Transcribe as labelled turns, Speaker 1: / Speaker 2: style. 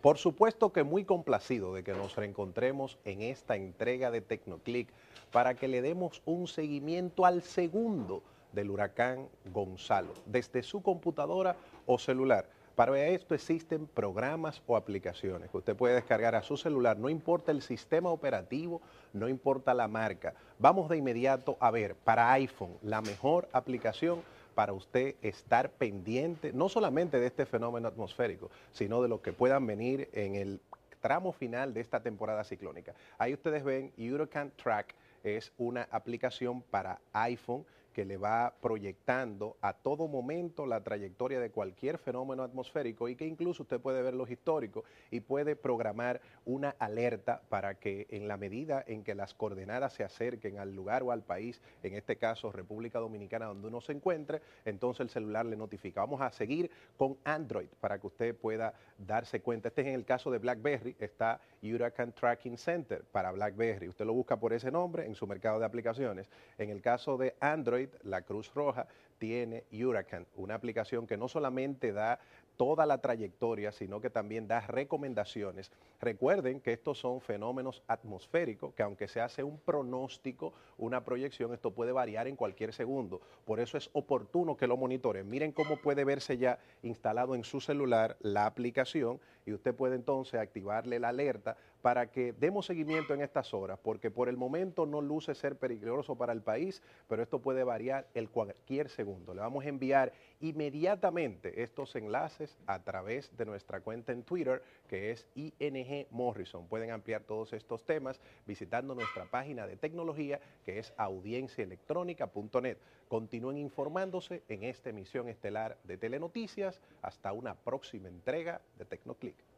Speaker 1: Por supuesto que muy complacido de que nos reencontremos en esta entrega de Tecnoclick para que le demos un seguimiento al segundo del huracán Gonzalo, desde su computadora o celular. Para esto existen programas o aplicaciones que usted puede descargar a su celular, no importa el sistema operativo, no importa la marca. Vamos de inmediato a ver para iPhone la mejor aplicación para usted estar pendiente, no solamente de este fenómeno atmosférico, sino de lo que puedan venir en el tramo final de esta temporada ciclónica. Ahí ustedes ven Eurocan Track, es una aplicación para iPhone que le va proyectando a todo momento la trayectoria de cualquier fenómeno atmosférico y que incluso usted puede ver los históricos y puede programar una alerta para que en la medida en que las coordenadas se acerquen al lugar o al país, en este caso República Dominicana donde uno se encuentre, entonces el celular le notifica. Vamos a seguir con Android para que usted pueda darse cuenta. Este es en el caso de BlackBerry, está Hurricane Tracking Center para BlackBerry. Usted lo busca por ese nombre en su mercado de aplicaciones. En el caso de Android, la Cruz Roja tiene Huracan, una aplicación que no solamente da toda la trayectoria, sino que también da recomendaciones. Recuerden que estos son fenómenos atmosféricos, que aunque se hace un pronóstico, una proyección, esto puede variar en cualquier segundo. Por eso es oportuno que lo monitoren. Miren cómo puede verse ya instalado en su celular la aplicación y usted puede entonces activarle la alerta para que demos seguimiento en estas horas, porque por el momento no luce ser peligroso para el país, pero esto puede variar el cualquier segundo. Le vamos a enviar inmediatamente estos enlaces a través de nuestra cuenta en Twitter, que es ING Morrison. Pueden ampliar todos estos temas visitando nuestra página de tecnología, que es audienciaelectrónica.net. Continúen informándose en esta emisión estelar de Telenoticias. Hasta una próxima entrega de Tecnoclick.